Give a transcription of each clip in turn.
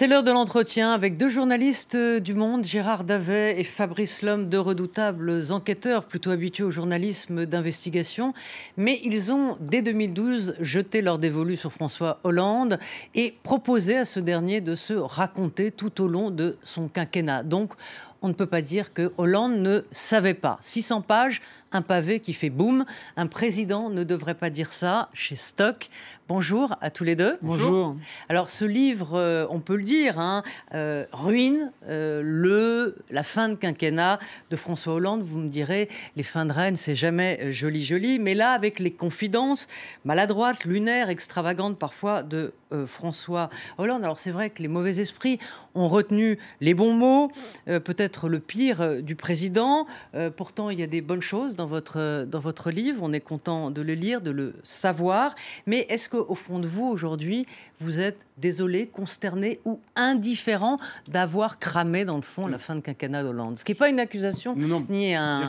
C'est l'heure de l'entretien avec deux journalistes euh, du Monde, Gérard Davet et Fabrice Lhomme, deux redoutables enquêteurs plutôt habitués au journalisme d'investigation. Mais ils ont, dès 2012, jeté leur dévolu sur François Hollande et proposé à ce dernier de se raconter tout au long de son quinquennat. Donc, on ne peut pas dire que Hollande ne savait pas. 600 pages, un pavé qui fait boum. Un président ne devrait pas dire ça chez Stock. Bonjour à tous les deux. Bonjour. Alors ce livre, euh, on peut le dire, hein, euh, ruine euh, le, la fin de quinquennat de François Hollande. Vous me direz, les fins de règne, c'est jamais joli joli. Mais là, avec les confidences maladroites, lunaires, extravagantes parfois de François Hollande. Alors c'est vrai que les mauvais esprits ont retenu les bons mots, peut-être le pire euh, du président. Euh, pourtant, il y a des bonnes choses dans votre, euh, dans votre livre. On est content de le lire, de le savoir. Mais est-ce qu'au fond de vous, aujourd'hui, vous êtes désolé, consterné ou indifférent d'avoir cramé, dans le fond, la mm. fin de quinquennat d'Hollande Ce qui n'est pas une accusation ni un,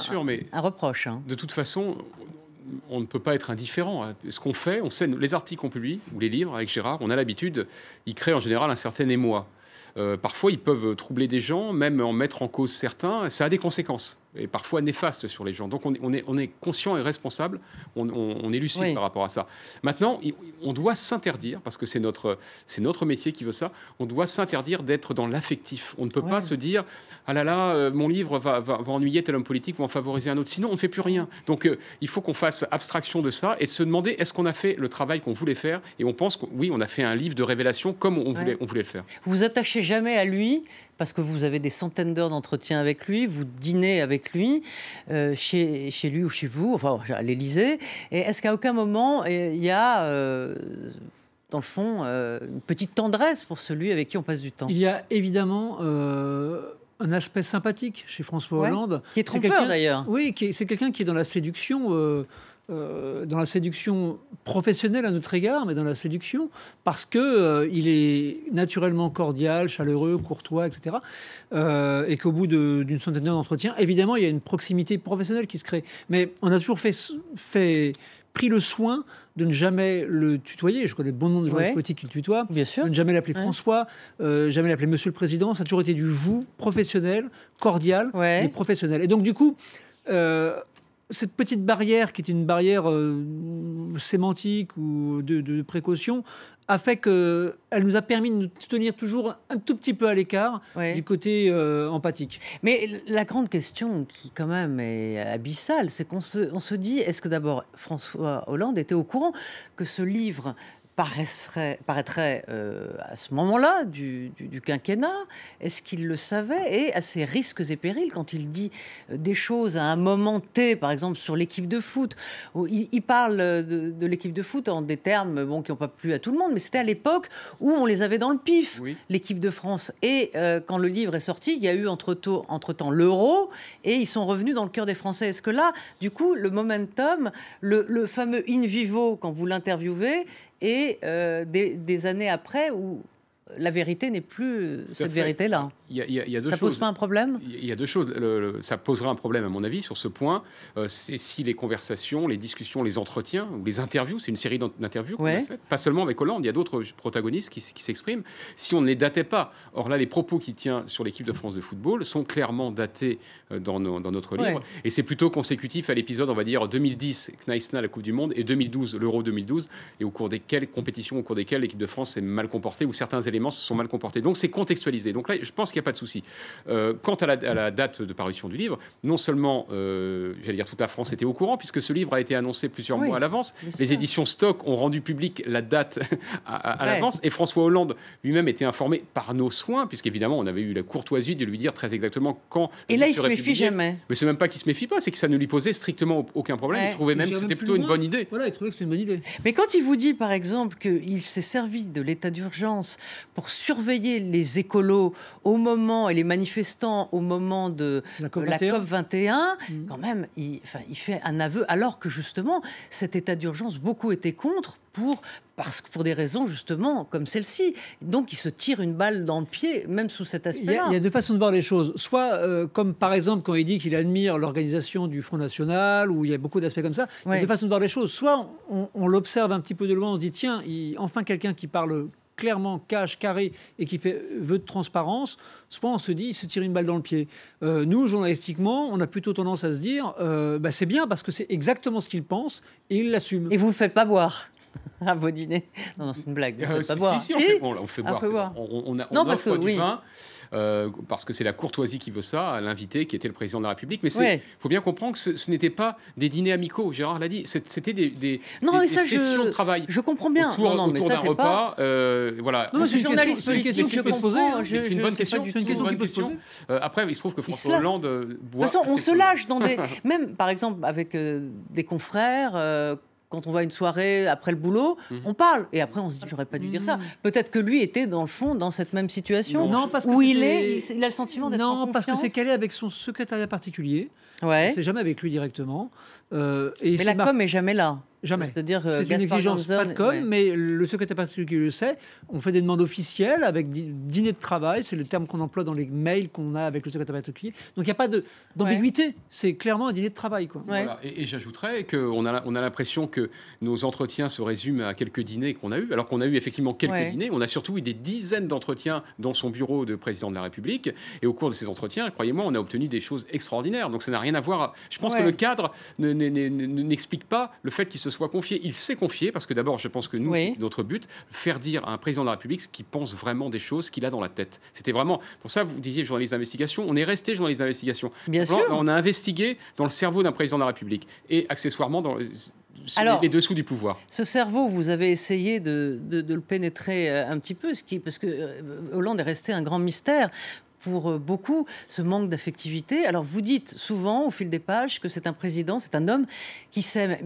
reproche. Hein. De toute façon, on ne peut pas être indifférent. Ce qu'on fait, on sait, les articles qu'on publie, ou les livres avec Gérard, on a l'habitude, ils créent en général un certain émoi. Euh, parfois, ils peuvent troubler des gens, même en mettre en cause certains. Ça a des conséquences et parfois néfaste sur les gens. Donc on est, on est, conscient et responsable, on, est lucide par rapport à ça. Maintenant, on doit s'interdire, parce que c'est notre, c'est notre métier qui veut ça, on doit s'interdire d'être dans l'affectif. On ne peut pas se dire, ah là là, euh, mon livre va, va, ennuyer tel homme politique ou en favoriser un autre. Sinon, on ne fait plus rien. Donc euh, il faut qu'on fasse abstraction de ça et se demander, est-ce qu'on a fait le travail qu'on voulait faire Et on pense que oui, on a fait un livre de révélation comme on, voulait, on voulait le faire. Vous vous attachez jamais à lui, parce que vous avez des centaines d'heures d'entretien avec lui, vous dînez avec lui, euh, chez, lui ou chez vous, enfin à l'Élysée. Et est-ce qu'à aucun moment euh, il y a, euh, dans le fond, une petite tendresse pour celui avec qui on passe du temps Il y a évidemment un aspect sympathique chez François Hollande. qui est trompeur d'ailleurs. Oui, c'est quelqu'un qui est dans la séduction. Euh, dans la séduction professionnelle à notre égard, mais dans la séduction, parce que euh, il est naturellement cordial, chaleureux, courtois, etc. Euh, et qu'au bout d'une centaine d'heures d'entretien, évidemment, il y a une proximité professionnelle qui se crée. Mais on a toujours fait, fait pris le soin de ne jamais le tutoyer. Je connais bon nombre de journalistes politiques qui le tutoient. Bien sûr. De ne jamais l'appeler François, jamais l'appeler Monsieur le Président. Ça a toujours été du vous professionnel, cordial, mais professionnel. Et donc, du coup, cette petite barrière, qui est une barrière euh, sémantique ou de, précaution, a fait qu'elle euh, nous a permis de nous tenir toujours un tout petit peu à l'écart du côté euh, empathique. Mais la grande question qui quand même est abyssale, c'est qu'on se dit, est-ce que d'abord François Hollande était au courant que ce livre paraîtrait, paraîtrait euh, à ce moment-là du, du, quinquennat Est-ce qu'il le savait Et à ses risques et périls, quand il dit euh, des choses à un moment T, par exemple sur l'équipe de foot, où il, parle euh, de, l'équipe de foot en des termes bon, qui n'ont pas plu à tout le monde, mais c'était à l'époque où on les avait dans le pif, l'équipe de France. Et quand le livre est sorti, il y a eu entre-temps entre l'euro, et ils sont revenus dans le cœur des Français. Est-ce que là, du coup, le momentum, le, le fameux in vivo, quand vous l'interviewez, et et euh, des, des, années après, où la vérité n'est plus cette vérité-là. Il ça pose pas un problème Il y a deux choses. ça posera un problème, à mon avis, sur ce point. Euh, c'est si les conversations, les discussions, les entretiens ou les interviews, c'est une série d'interviews pas seulement avec Hollande, il y a d'autres protagonistes qui, s'expriment, si on ne les datait pas. Or là, les propos qui tient sur l'équipe de France de football sont clairement datés euh, dans, notre livre. Et c'est plutôt consécutif à l'épisode, on va dire, 2010, Kneissna, la Coupe du Monde, et 2012, l'Euro 2012, et au cours desquelles, compétitions au cours desquelles l'équipe de France s'est mal comportée ou certains éléments se sont mal comportés. Donc c'est contextualisé. Donc là, je pense qu'il n'y a pas de souci. Euh, quant à la, date de parution du livre, non seulement, euh, j'allais dire, toute la France était au courant, puisque ce livre a été annoncé plusieurs mois à l'avance. Les éditions Stock ont rendu public la date à, l'avance. Et François Hollande lui-même était informé par nos soins, puisqu'évidemment, on avait eu la courtoisie de lui dire très exactement quand. Et là, il se méfie jamais. Mais c'est même pas qu'il se méfie pas, c'est que ça ne lui posait strictement aucun problème. Il trouvait même que c'était plutôt une bonne idée. Voilà, il trouvait que c'était une bonne idée. Mais quand il vous dit, par exemple, qu'il s'est servi de l'état d'urgence pour surveiller les écolos au moment et les manifestants au moment de la euh, COP 21, mm. quand même, il, fait un aveu alors que justement cet état d'urgence, beaucoup était contre pour parce que pour des raisons justement comme celle-ci. Donc il se tire une balle dans le pied, même sous cet aspect Il, y a, deux façons de voir les choses. Soit euh, comme par exemple quand il dit qu'il admire l'organisation du Front National, où il y a beaucoup d'aspects comme ça. Il y deux façons de voir les choses. Soit on, l'observe un petit peu de loin, on se dit tiens, enfin quelqu'un qui parle clairement cache, carré et qui fait de transparence, soit on se dit, il se tire une balle dans le pied. Euh, nous, journalistiquement, on a plutôt tendance à se dire, euh, bah, c'est bien parce que c'est exactement ce qu'il pense et il l'assume. Et vous ne le faites pas voir un beau dîner Non, non, c'est une blague. Ah, si, on, fait, on, ah, boire. On, a, non, parce du oui. vin, euh, parce que c'est la courtoisie qui veut ça, à l'invité qui était le président de la République. Mais il faut bien comprendre que ce, n'était pas des dîners amicaux, Gérard l'a dit, c'était des, non, ça, sessions de travail. Je comprends bien. Autour, autour d'un repas. Pas... c'est une une bonne question. C'est une question qui peut poser. Après, il se trouve que François Hollande euh, boit. De toute façon, on se lâche dans des. Même, par exemple, avec euh, des confrères quand on va à une soirée après le boulot, mhm. on parle. Et après, on se dit, j'aurais pas dû dire ça. Mhm. Peut-être que lui était dans le fond dans cette même situation. Non, parce que où il est, il a le sentiment d'être. Non, parce que c'est est avec son secrétariat particulier. Ouais. C'est jamais avec lui directement. Euh, et Mais la com est jamais là. Jamais. C'est-à-dire, euh, c'est une exigence, pas de com, mais le secrétaire particulier le sait. On fait des demandes officielles avec dîner de travail, c'est le terme qu'on emploie dans les mails qu'on a avec le secrétaire particulier. Donc il n'y a pas d'ambiguïté. C'est clairement un dîner de travail. Et, j'ajouterais qu'on a, on a l'impression que nos entretiens se résument à quelques dîners qu'on a eus, alors qu'on a eu effectivement quelques dîners. On a surtout eu des dizaines d'entretiens dans son bureau de président de la République. Et au cours de ces entretiens, croyez-moi, on a obtenu des choses extraordinaires. Donc ça n'a rien à voir. Je pense que le cadre n'explique pas le fait qu'il se soit confié. Il s'est confié parce que d'abord, je pense que nous, c'est notre but, faire dire à un président de la République ce qu'il pense vraiment des choses qu'il a dans la tête. C'était vraiment pour ça. Vous disiez journaliste d'investigation. On est resté journaliste d'investigation. Bien sûr. On a investigué dans le cerveau d'un président de la République et accessoirement dans les dessous du pouvoir. Ce cerveau, vous avez essayé de, le pénétrer euh, un petit peu, ce qui, parce que euh, Hollande est resté un grand mystère pour euh, beaucoup, ce manque d'affectivité. Alors vous dites souvent au fil des pages que c'est un président, c'est un homme qui s'aime,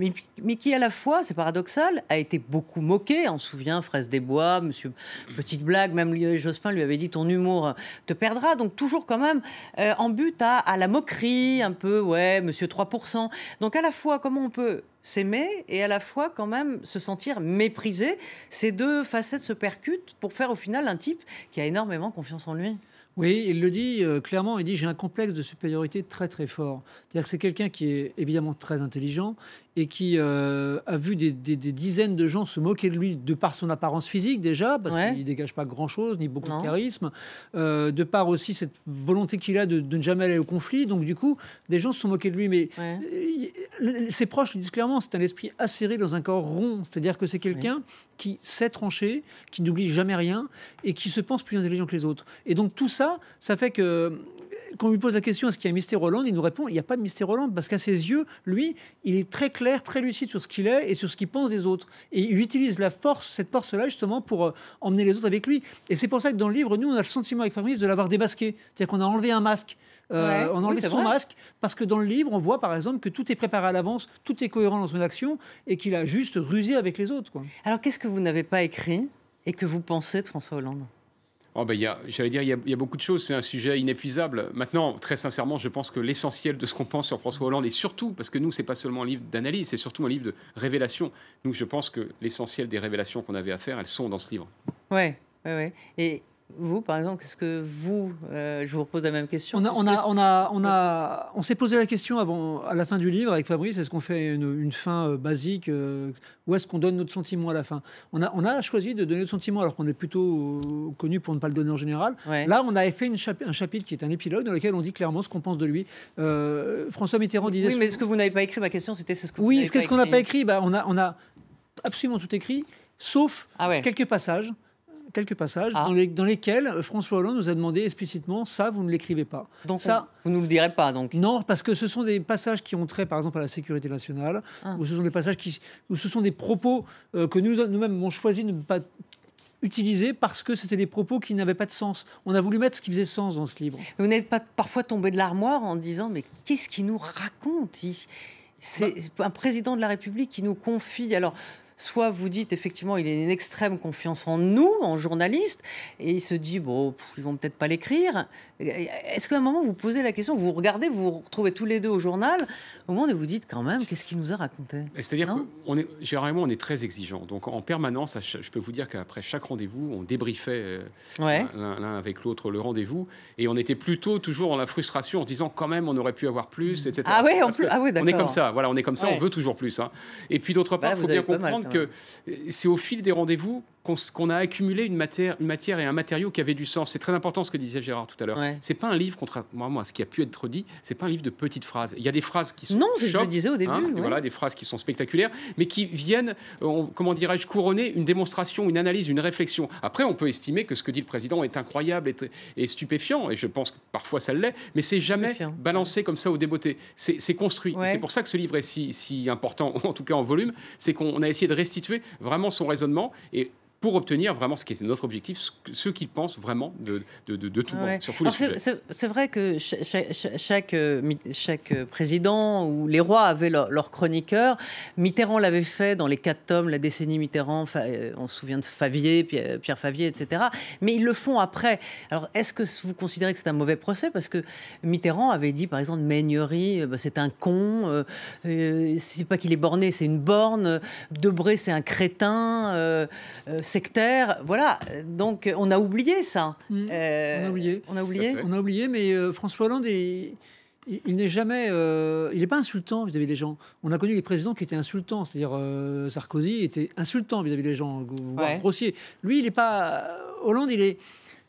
mais, qui à la fois, c'est paradoxal, a été beaucoup moqué. On se souvient, Fraise des Bois, Monsieur Petite Blague, même Jospin lui avait dit ton humour te perdra. Donc toujours quand même euh, en but à, à la moquerie, un peu, ouais, Monsieur 3%. Donc à la fois, comment on peut s'aimer et à la fois quand même se sentir méprisé. Ces deux facettes se percutent pour faire au final un type qui a énormément confiance en lui. Oui, il le dit euh, clairement, il dit j'ai un complexe de supériorité très très fort. C'est-à-dire que c'est quelqu'un qui est évidemment très intelligent et qui euh, a vu des, dizaines de gens se moquer de lui de par son apparence physique déjà, parce qu'il ne dégage pas grand-chose, ni beaucoup de charisme, euh, de par aussi cette volonté qu'il a de, ne jamais aller au conflit. Donc du coup, des gens se sont moqués de lui, mais euh, ses proches le disent clairement, c'est un esprit acéré dans un corps rond, c'est-à-dire que c'est quelqu'un qui sait trancher, qui n'oublie jamais rien, et qui se pense plus intelligent que les autres. Et donc tout ça, ça fait que quand on lui pose la question est-ce qu'il y a un mystère Hollande, il nous répond il n'y a pas de mystère Hollande parce qu'à ses yeux, lui, il est très clair, très lucide sur ce qu'il est et sur ce qu'il pense des autres. Et il utilise la force, cette force-là justement pour euh, emmener les autres avec lui. Et c'est pour ça que dans le livre, nous, on a le sentiment avec Fabrice de l'avoir démasqué. c'est-à-dire qu'on a enlevé un masque. Euh, on enlève son masque parce que dans le livre, on voit par exemple que tout est préparé à l'avance, tout est cohérent dans son action et qu'il a juste rusé avec les autres. Alors qu'est-ce que vous n'avez pas écrit et que vous pensez de François Hollande oh ben, J'allais dire, il y, a beaucoup de choses, c'est un sujet inépuisable. Maintenant, très sincèrement, je pense que l'essentiel de ce qu'on pense sur François Hollande, et surtout, parce que nous, c'est pas seulement un livre d'analyse, c'est surtout un livre de révélation. Nous, je pense que l'essentiel des révélations qu'on avait à faire, elles sont dans ce livre. Oui, oui, ouais. Et vous, par exemple, est ce que vous, euh, je vous repose la même question. On, a, on, a, on, a, on, s'est posé la question avant, à la fin du livre avec Fabrice, est-ce qu'on fait une, fin euh, basique euh, Où est-ce qu'on donne notre sentiment à la fin on a, on a choisi de donner notre sentiment alors qu'on est plutôt connu pour ne pas le donner en général. Là, on a fait une un chapitre qui est un épilogue dans lequel on dit clairement ce qu'on pense de lui. François Mitterrand disait... Oui, mais ce que vous n'avez pas écrit, ma question c'était... Ce que oui, qu'est-ce qu'on n'a pas écrit bah, on, a, on a absolument tout écrit, sauf ah quelques passages quelques passages ah. dans, lesquels euh, François Hollande nous a demandé explicitement ça, vous ne l'écrivez pas. Donc ça, vous ne le direz pas donc Non, parce que ce sont des passages qui ont trait par exemple à la sécurité nationale, ah. ou ce sont des passages qui, ou ce sont des propos euh, que nous-mêmes avons choisi de ne pas utiliser parce que c'était des propos qui n'avaient pas de sens. On a voulu mettre ce qui faisait sens dans ce livre. vous n'êtes pas parfois tombé de l'armoire en disant mais qu'est-ce qu'il nous raconte C'est bah un président de la République qui nous confie alors soit vous dites effectivement il a une extrême confiance en nous, en journalistes, et il se dit bon, ils vont peut-être pas l'écrire. Est-ce qu'à un moment vous posez la question, vous regardez, vous vous retrouvez tous les deux au journal, au moment où vous dites quand même qu'est-ce qu'il nous a raconté C'est-à-dire qu'on est, généralement on est très exigeant. Donc en permanence, je peux vous dire qu'après chaque rendez-vous, on débriefait euh, l'un avec l'autre le rendez-vous, et on était plutôt toujours dans la frustration en se disant quand même on aurait pu avoir plus, etc. Ah oui ah on, on est comme ça, voilà, on est comme ça, on veut toujours plus. Hein. Et puis d'autre bah part, il faut bien comprendre que c'est au fil des rendez-vous qu'on a accumulé une matière, une matière et un matériau qui avait du sens. C'est très important ce que disait Gérard tout à l'heure. C'est pas un livre, contrairement à ce qui a pu être dit, c'est pas un livre de petites phrases. Il y a des phrases qui sont. Non, je le disais au début. Hein, voilà, des phrases qui sont spectaculaires, mais qui viennent, euh, comment dirais-je, couronner une démonstration, une analyse, une réflexion. Après, on peut estimer que ce que dit le président est incroyable et, stupéfiant, et je pense que parfois ça l'est, mais c'est jamais balancé comme ça au débeauté. C'est construit. C'est pour ça que ce livre est si, si important, en tout cas en volume, c'est qu'on a essayé de restituer vraiment son raisonnement et pour obtenir vraiment ce qui était notre objectif, ce qu'ils pensent vraiment de, de, de, de tout C'est vrai que chaque, euh, chaque, euh, président ou les rois avaient leur, chroniqueur. Mitterrand l'avait fait dans les quatre tomes, la décennie Mitterrand, euh, on se souvient de Favier, Pierre, Favier, etc. Mais ils le font après. Alors, est-ce que vous considérez que c'est un mauvais procès Parce que Mitterrand avait dit, par exemple, Meignerie, bah, c'est un con, c'est pas qu'il est borné, c'est une borne, Debré, c'est un crétin, sectaire. Voilà, donc euh, on a oublié ça. Mm. Euh, on a oublié. On a oublié. mais euh, François Hollande il n'est jamais, il n'est pas insultant vis-à-vis des gens. On a connu des présidents qui étaient insultants, c'est-à-dire Sarkozy était insultant vis-à-vis des gens, grossiers. grossier. Lui, il n'est pas. Hollande, il est,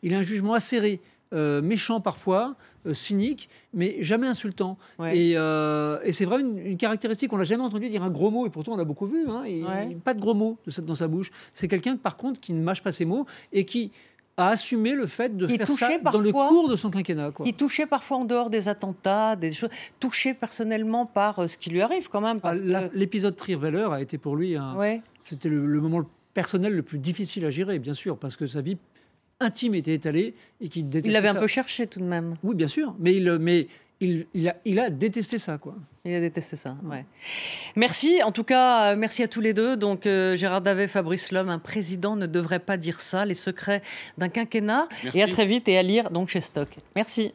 il a un jugement acéré, méchant parfois, euh, cynique, mais jamais insultant. Euh, et, c'est vraiment une, caractéristique. On l'a jamais entendu dire un gros mot, et pourtant on l'a beaucoup vu. Hein, pas de gros mots de, dans sa bouche. C'est quelqu'un, par contre, qui ne mâche pas ses mots et qui a assumé le fait de faire ça dans le cours de son quinquennat. Quoi. Qui touchait parfois en dehors des attentats, des choses, touché personnellement par euh, ce qui lui arrive quand même. Ah, l'épisode ah, a été pour lui, c'était le moment personnel le plus difficile à gérer, bien sûr, parce que sa vie intime était étalé et qui détestait Il l'avait un peu cherché tout de même. Oui, bien sûr, mais il, a, détesté ça, quoi. Il a détesté ça, ouais. Merci, en tout cas, euh, merci à tous les deux. Donc, euh, Gérard Davet, Fabrice Lhomme, un président ne devrait pas dire ça, les secrets d'un quinquennat. Et à très vite et à lire donc chez Stock. Merci.